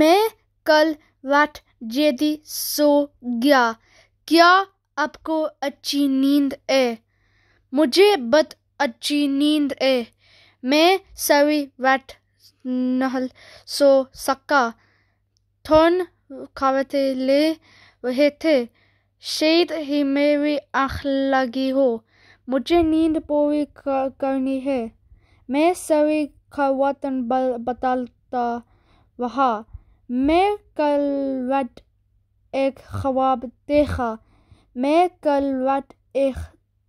मैं कल वाट जेदी सो गया क्या आपको अच्छी नींद है मुझे बहुत अच्छी नींद है मैं सभी वाट नहल सो सका थोन खावते ले रहे थे शेद ही मेरी आँख लगी हो मुझे नींद पूरी करनी है मैं सभी खावतन बताता वहा मैं कल वट एक ख्वाब देखा मैं कल वट एक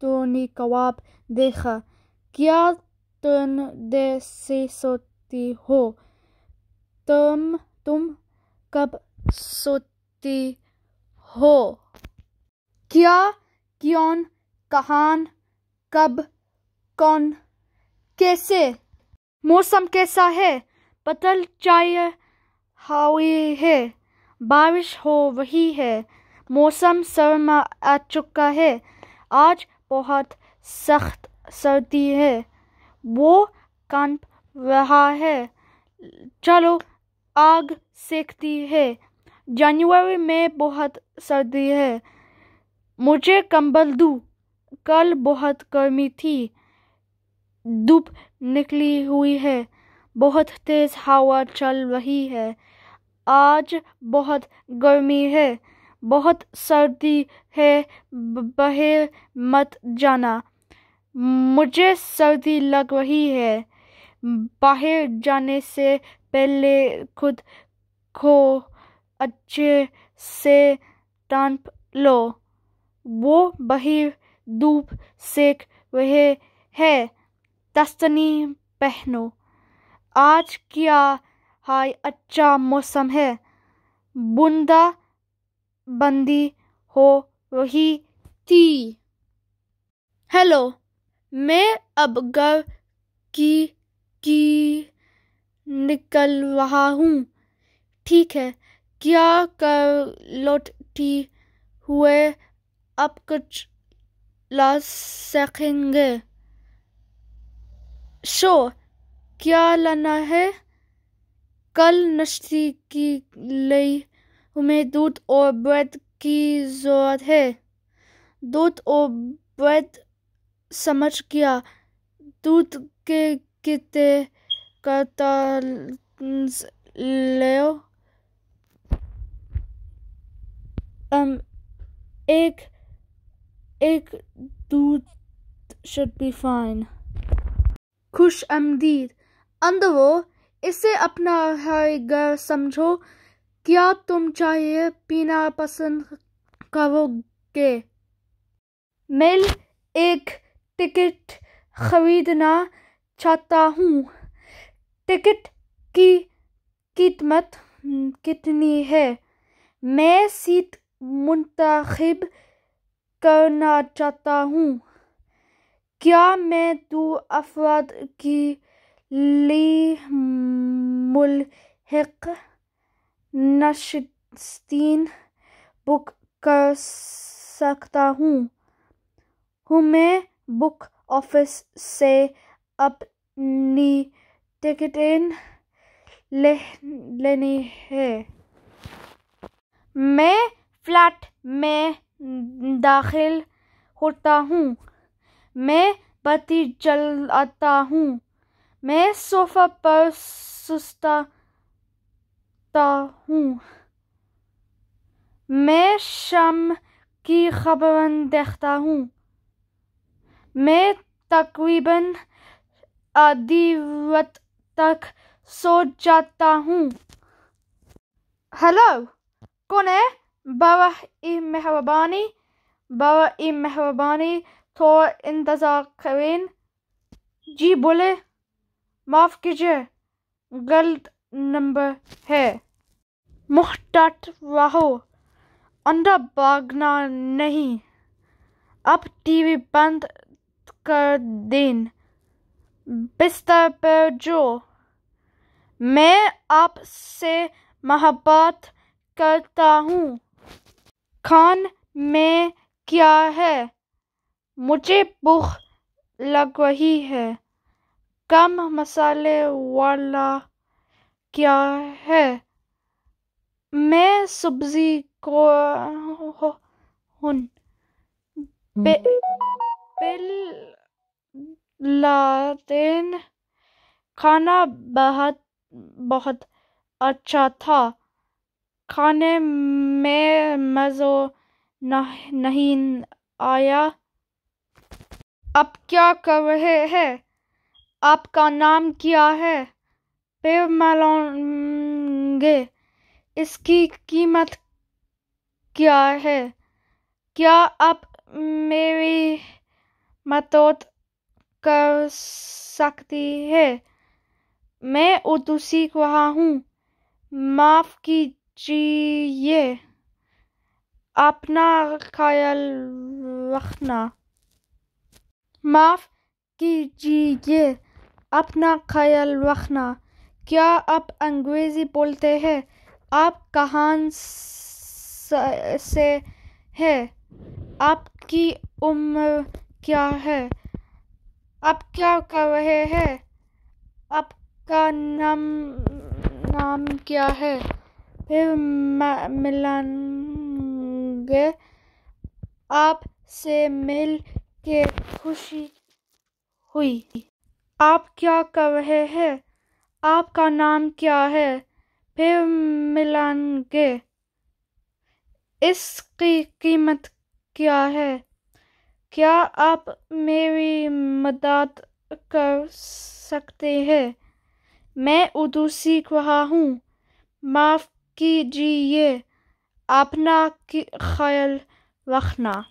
तोनी कबाब देखा क्या तुम से सोती हो तुम तुम कब सोती हो क्या क्यों कहान कब कौन कैसे मौसम कैसा है पतल चाहिए हुई है बारिश हो रही है मौसम सरमा आ चुका है आज बहुत सख्त सर्दी है वो कांप रहा है चलो आग सेकती है जनवरी में बहुत सर्दी है मुझे कंबल दो कल बहुत गर्मी थी धूप निकली हुई है बहुत तेज हवा चल रही है आज बहुत गर्मी है बहुत सर्दी है बाहर मत जाना मुझे सर्दी लग रही है बाहर जाने से पहले खुद को अच्छे से तांप लो वो बाहर धूप सेक रहे है दस्तनी पहनो आज क्या हाय अच्छा मौसम है बूंदा बंदी हो रही थी हेलो मैं अब घर की की निकल रहा हूँ ठीक है क्या कर लौटी हुए अब कुछ ला सकेंगे शो sure. क्या लाना है कल नाश्ते की लई हमें दूध और ब्रेड की ज़रूरत है दूध और ब्रेड समझ गया दूध के कितने कर्टन ले um, एक एक दूध शुड बी फाइन खुश amdeed. अंधवो इसे अपनाएगा समझो क्या तुम चाहे पीना पसंद करोगे मैं एक टिकट खरीदना चाहता हूँ टिकट की कीमत कितनी है मैं सीट मुंतखब करना चाहता हूँ क्या मैं दो अफराद की ली मुलहक नशस्तीन बुक कर सकता हूँ हमें बुक ऑफिस से अपनी टिकटें ले लेनी है मैं फ्लैट में दाखिल होता हूँ मैं पति बत्ती आता हूँ मैं सोफा पर सुस्ताता हूँ मैं शाम की खबर देखता हूँ मैं तकरीबन आधी तक सो जाता हूँ हेलो कौन है बाबा ई मेहरबानी बाबा ई मेहरबानी थोड़ा इंतज़ार करें जी बोले माफ़ कीजिए गलत नंबर है मुहतात वाहो अंडा भागना नहीं अब टीवी बंद कर दें बिस्तर पर जो मैं आपसे मोहब्बत करता हूँ खान में क्या है मुझे भूख लग रही है कम मसाले वाला क्या है मैं सब्जी को हूँ खाना बहुत बहुत अच्छा था खाने में मज़ो नहीं आया अब क्या कर रहे हैं आपका नाम क्या है पेव मलोंगे इसकी कीमत क्या है क्या आप मेरी मदद कर सकती है मैं उर्दू सीख रहा हूँ माफ़ कीजिए अपना ख्याल रखना माफ़ कीजिए अपना ख्याल रखना क्या आप अंग्रेज़ी बोलते हैं आप कहाँ से हैं आपकी उम्र क्या है आप क्या कर रहे हैं आपका नाम नाम क्या है फिर मिलेंगे आपसे मिल के खुशी हुई आप क्या कर रहे हैं आपका नाम क्या है फिर मिलाएंगे इसकी कीमत क्या है क्या आप मेरी मदद कर सकते हैं मैं उर्दू सीख रहा हूँ माफ़ कीजिए अपना ख्याल रखना